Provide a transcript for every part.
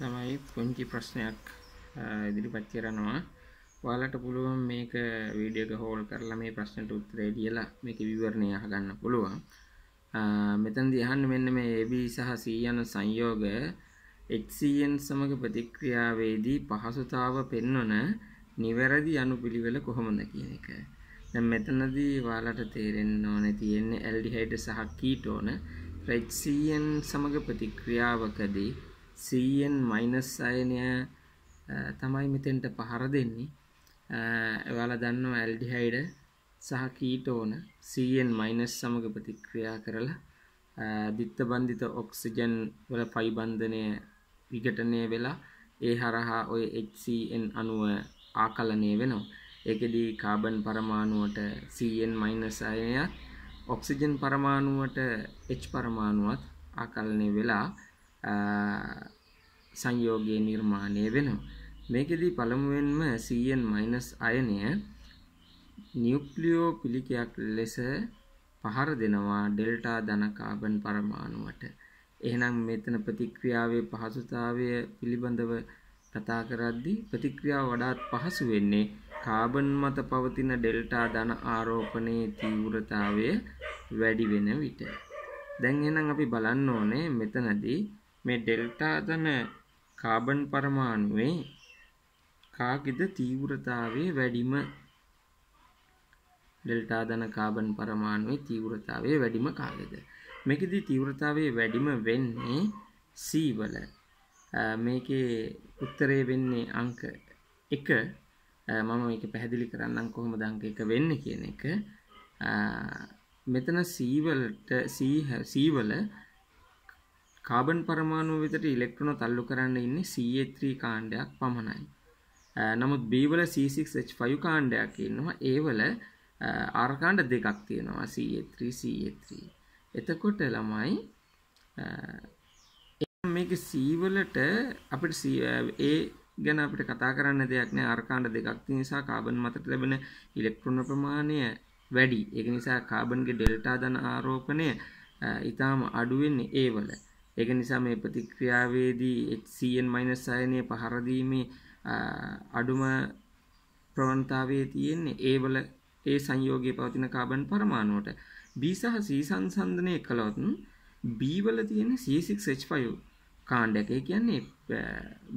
තමයි පුංචි ප්‍රශ්නයක් ඉදිරිපත් කරනවා ඔයාලට පුළුවන් මේක වීඩියෝ එක හෝල් කරලා මේ ප්‍රශ්නට උත්තරය ලියලා මේකේ විවරණය අහගන්න පුළුවන් මෙතනදී අහන්න මෙන්න මේ AB සහ C යන සංයෝග HCN e සමග ප්‍රතික්‍රියාවේදී පහසුතාව පෙන්වන නිවැරදි අනුපිළිවෙල කොහොමද කියන එක. දැන් මෙතනදී ඔයාලට තේරෙන්න ඕනේ තියෙන්නේ ඇල්ඩිහයිඩ් සහ කීටෝන HCN e සමග ප්‍රතික්‍රියාවකදී සීයෙන් මයිනස් අයනය තමයි මෙතෙන්ට පහර දෙන්නේ එවාලා දන්නවා ඇල්ඩිහයිඩ සහ කීටෝන සීයෙන් මයිනස් සමග ප්‍රතික්‍රියා කරලා දිත්ත බන්ධිත ඔක්සිජන් වල පයිබන්ධනය විගටනය වෙලා ඒ හරහා ඔය HCN අනුව ආකලනය වෙනවා ඒකෙදී කාබන් පරමාණුවට සීයෙන් මයිනස් අයනයක් ඔක්සිජන් පරමාණුවට H පරමාණුවත් ආකලනය වෙලා සංයෝගයේ නිර්මාණය වෙනවා. මේකෙදී පළමුවෙන්ම CN- අයනය නියුක්ලියෝ පිළිකයක් ලෙස පහර දෙනවා ඩෙල්ටා ධන කාබන් පරමාණුවට. එහෙනම් මෙතන ප්‍රතික්‍රියාවේ පහසුතාවය පිළිබඳව කතා කරද්දී ප්‍රතික්‍රියාව වඩාත් පහසු වෙන්නේ කාබන් මත පවතින ඩෙල්ටා ධන ආරෝපණයේ තීව්‍රතාවය වැඩි වෙන විට. දැන් එහෙනම් අපි බලන්න ඕනේ මෙතනදී මේ ඩෙල්ටා ධන කාබන් පරමාණුවේ කාකිද තීව්‍රතාවේ වැඩිම ඩෙල්ටා ධන කාබන් පරමාණුවේ තීව්‍රතාවේ වැඩිම කාගෙද මේකෙදි තීව්‍රතාවේ වැඩිම වෙන්නේ C වල මේකේ උත්තරේ වෙන්නේ අංක 1 මම මේක පැහැදිලි කරන්නම් කොහොමද අංක 1 වෙන්නේ කියන එක මෙතන C වලට C C වල කාබන් පරමාණු වෙතට ඉලෙක්ට්‍රොන තල්ලු කරන්න ඉන්නේ CA3 කාණ්ඩයක් පමණයි. නමුත් B වල C6H5 කාණ්ඩයක් ඉන්නවා. ඒ වල R කාණ්ඩ දෙකක් තියෙනවා CA3 CA3. එතකොට ළමයි මේක C වලට අපිට C A ගැන අපිට කතා කරන්න දෙයක් නෑ R කාණ්ඩ දෙකක් තියෙන නිසා කාබන් මතට ලැබෙන ඉලෙක්ට්‍රොන ප්‍රමාණය වැඩි. ඒක නිසා කාබන්ගේ ඩෙල්ටා ධන ආරෝපණය ඊටාම අඩු වෙන්නේ A වල. ඒක නිසා මේ ප්‍රතික්‍රියාවේදී HCN-සයනය පහරදීමේ අඩුම ප්‍රවණතාවයේ තියෙන්නේ ඒවල ඒ සංයෝගයේ පවතින කාබන් පරමාණුවට B සහ C සංසන්දනය කළොත් B වල තියෙන C6H5 කාණ්ඩයක ඒ කියන්නේ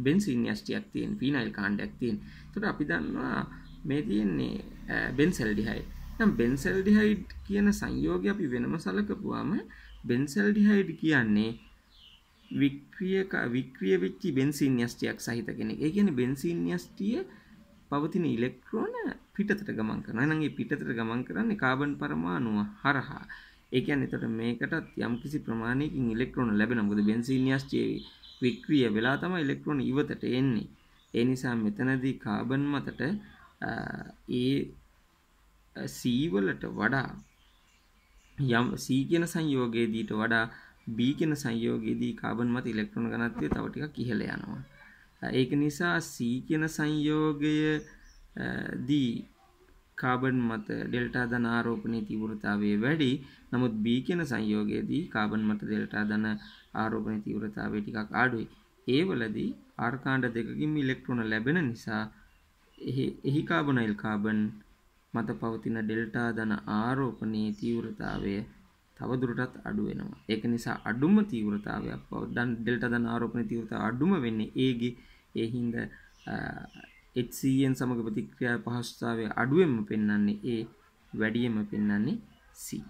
බෙන්සීන් යෂ්ටියක් තියෙන ෆීනයිල් කාණ්ඩයක් තියෙන. ඒතකොට අපි දන්නවා මේ තියෙන්නේ බෙන්සල්ඩිහයිඩ්. දැන් බෙන්සල්ඩිහයිඩ් කියන සංයෝගය අපි වෙනම සලකපුවාම බෙන්සල්ඩිහයිඩ් කියන්නේ වික්‍රියක වික්‍රිය වෙච්චි බෙන්සින් යෂ්ටියක් සහිත කෙනෙක්. ඒ කියන්නේ බෙන්සින් යෂ්ටිය පවතින ඉලෙක්ට්‍රෝන පිටතට ගමන් කරනවා. එහෙනම් ඒ පිටතට ගමන් කරන්නේ කාබන් පරමාණුව හරහා. ඒ කියන්නේ එතකොට මේකටත් යම්කිසි ප්‍රමාණයකින් ඉලෙක්ට්‍රෝන ලැබෙනවා. මොකද බෙන්සින් යෂ්ටියේ වික්‍රිය වෙලා තමයි ඉලෙක්ට්‍රෝන ඉවතට එන්නේ. ඒ නිසා මෙතනදී කාබන් මතට ඒ සීවලට වඩා යම් සී කියන සංයෝගයේදීට වඩා B කියන සංයෝගයේදී කාබන් මත ඉලෙක්ට්‍රෝන ඝනත්වය තව ටිකක් ඉහළ යනවා. ඒක නිසා C කියන සංයෝගය දී කාබන් මත ඩෙල්ටා ධන ආරෝපණයේ තීව්‍රතාවය වැඩි. නමුත් B කියන සංයෝගයේදී කාබන් මත ඩෙල්ටා ධන ආරෝපණයේ තීව්‍රතාවය ටිකක් අඩුයි. ඒවලදී R කාණ්ඩ දෙකකින් ඉලෙක්ට්‍රෝන ලැබෙන නිසා එහි කාබොනයිල් කාබන් මත පවතින ඩෙල්ටා ධන ආරෝපණයේ තීව්‍රතාවය තව දුරටත් අඩු වෙනවා ඒක නිසා අඩුම තීව්‍රතාවයක් බව දැන් ඩෙල්ටා දන ආරෝපණ තීව්‍රතාව අඩුම වෙන්නේ ඒගේ ඒ හින්දා HCN සමග ප්‍රතික්‍රියා පහසුතාවය අඩුවෙන්ම පෙන්වන්නේ A වැඩියෙන්ම පෙන්වන්නේ C